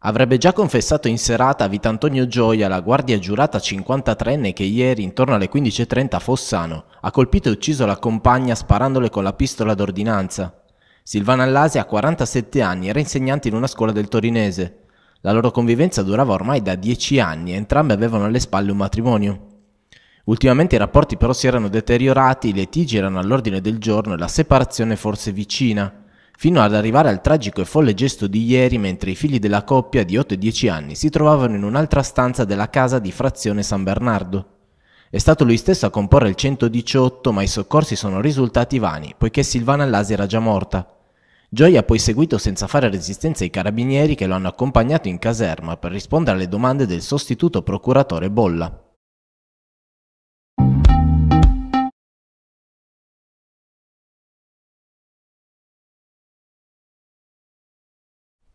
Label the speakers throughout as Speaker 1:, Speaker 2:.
Speaker 1: Avrebbe già confessato in serata a Vitantonio Gioia la guardia giurata 53enne che ieri intorno alle 15.30 a Fossano ha colpito e ucciso la compagna sparandole con la pistola d'ordinanza. Silvana Allasi ha 47 anni, era insegnante in una scuola del torinese. La loro convivenza durava ormai da 10 anni e entrambe avevano alle spalle un matrimonio. Ultimamente i rapporti però si erano deteriorati, i litigi erano all'ordine del giorno e la separazione forse vicina fino ad arrivare al tragico e folle gesto di ieri mentre i figli della coppia di 8 e 10 anni si trovavano in un'altra stanza della casa di frazione San Bernardo. È stato lui stesso a comporre il 118, ma i soccorsi sono risultati vani, poiché Silvana Lasi era già morta. Gioia ha poi seguito senza fare resistenza i carabinieri che lo hanno accompagnato in caserma per rispondere alle domande del sostituto procuratore Bolla.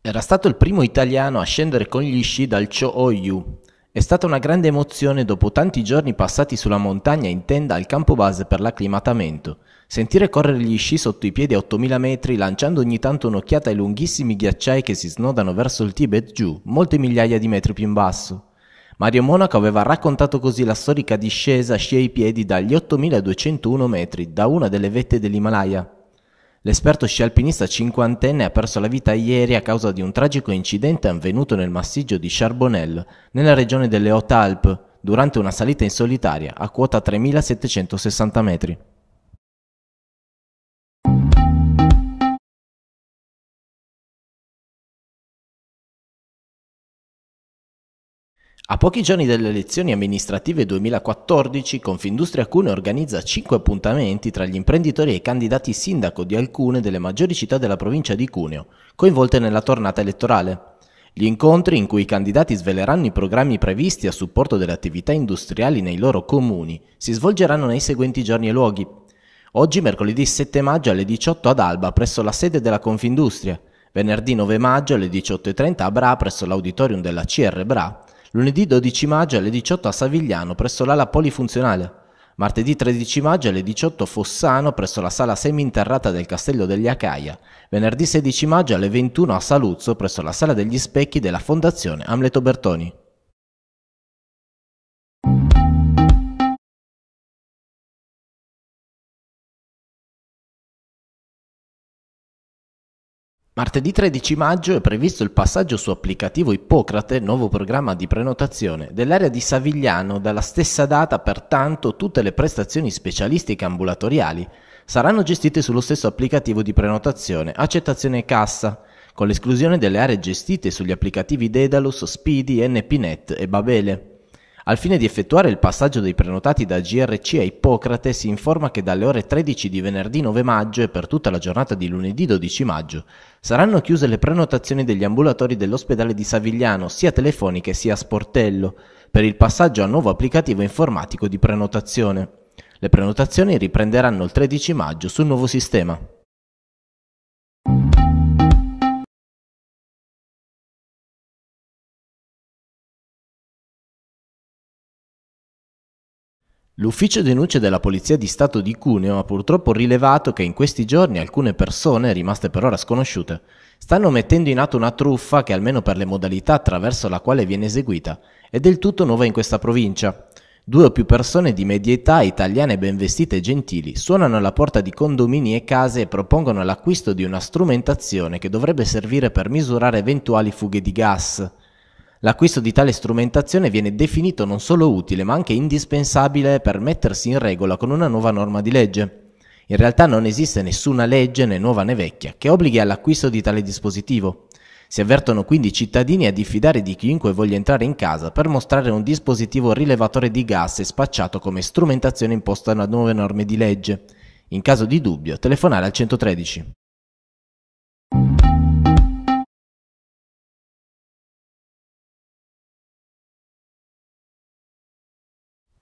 Speaker 2: Era stato il primo
Speaker 1: italiano a scendere con gli sci dal cho Oyu. È stata una grande emozione dopo tanti giorni passati sulla montagna in tenda al campo base per l'acclimatamento. Sentire correre gli sci sotto i piedi a 8000 metri lanciando ogni tanto un'occhiata ai lunghissimi ghiacciai che si snodano verso il Tibet giù, molte migliaia di metri più in basso. Mario Monaco aveva raccontato così la storica discesa sci ai piedi dagli 8201 metri da una delle vette dell'Himalaya. L'esperto sci alpinista cinquantenne ha perso la vita ieri a causa di un tragico incidente avvenuto nel massiggio di Charbonnel, nella regione delle Haute Alpes, durante una salita in solitaria a quota 3760 metri. A pochi giorni delle elezioni amministrative 2014, Confindustria Cuneo organizza 5 appuntamenti tra gli imprenditori e i candidati sindaco di alcune delle maggiori città della provincia di Cuneo, coinvolte nella tornata elettorale. Gli incontri in cui i candidati sveleranno i programmi previsti a supporto delle attività industriali nei loro comuni si svolgeranno nei seguenti giorni e luoghi. Oggi mercoledì 7 maggio alle 18 ad Alba presso la sede della Confindustria, venerdì 9 maggio alle 18.30 a Bra presso l'auditorium della CR Bra lunedì 12 maggio alle 18 a Savigliano presso l'ala polifunzionale, martedì 13 maggio alle 18 Fossano presso la sala seminterrata del Castello degli Acaia, venerdì 16 maggio alle 21 a Saluzzo presso la sala degli specchi della Fondazione Amleto Bertoni. Martedì 13 maggio è previsto il passaggio su applicativo Ippocrate, nuovo programma di prenotazione, dell'area di Savigliano, dalla stessa data pertanto tutte le prestazioni specialistiche ambulatoriali saranno gestite sullo stesso applicativo di prenotazione, accettazione e cassa, con l'esclusione delle aree gestite sugli applicativi Dedalus, Speedy, NPNet e Babele. Al fine di effettuare il passaggio dei prenotati da GRC a Ippocrate si informa che dalle ore 13 di venerdì 9 maggio e per tutta la giornata di lunedì 12 maggio saranno chiuse le prenotazioni degli ambulatori dell'ospedale di Savigliano sia telefoniche sia a sportello per il passaggio al nuovo applicativo informatico di prenotazione. Le prenotazioni riprenderanno il 13 maggio sul nuovo sistema. L'ufficio denuncia della Polizia di Stato di Cuneo ha purtroppo rilevato che in questi giorni alcune persone, rimaste per ora sconosciute, stanno mettendo in atto una truffa che almeno per le modalità attraverso la quale viene eseguita è del tutto nuova in questa provincia. Due o più persone di media età, italiane ben vestite e gentili, suonano alla porta di condomini e case e propongono l'acquisto di una strumentazione che dovrebbe servire per misurare eventuali fughe di gas. L'acquisto di tale strumentazione viene definito non solo utile ma anche indispensabile per mettersi in regola con una nuova norma di legge. In realtà non esiste nessuna legge, né nuova né vecchia, che obblighi all'acquisto di tale dispositivo. Si avvertono quindi i cittadini a diffidare di chiunque voglia entrare in casa per mostrare un dispositivo rilevatore di gas e spacciato come strumentazione imposta da nuove norme di legge. In caso di dubbio, telefonare al 113.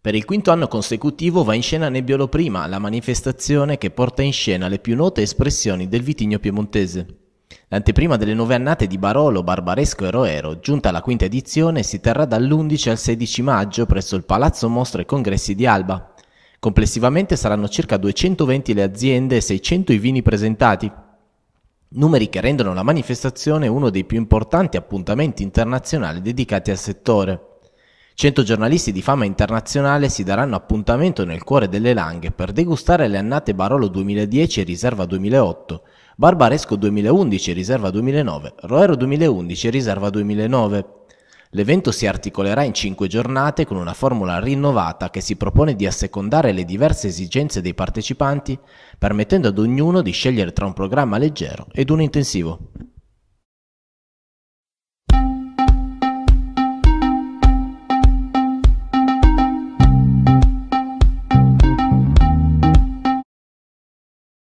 Speaker 1: Per il quinto anno consecutivo va in scena Nebbiolo Prima, la manifestazione che porta in scena le più note espressioni del vitigno piemontese. L'anteprima delle nove annate di Barolo, Barbaresco e Roero, giunta alla quinta edizione, si terrà dall'11 al 16 maggio presso il Palazzo Mostre e Congressi di Alba. Complessivamente saranno circa 220 le aziende e 600 i vini presentati. Numeri che rendono la manifestazione uno dei più importanti appuntamenti internazionali dedicati al settore. 100 giornalisti di fama internazionale si daranno appuntamento nel cuore delle Langhe per degustare le annate Barolo 2010 e Riserva 2008, Barbaresco 2011 e Riserva 2009, Roero 2011 e Riserva 2009. L'evento si articolerà in cinque giornate con una formula rinnovata che si propone di assecondare le diverse esigenze dei partecipanti, permettendo ad ognuno di scegliere tra un programma leggero ed uno intensivo.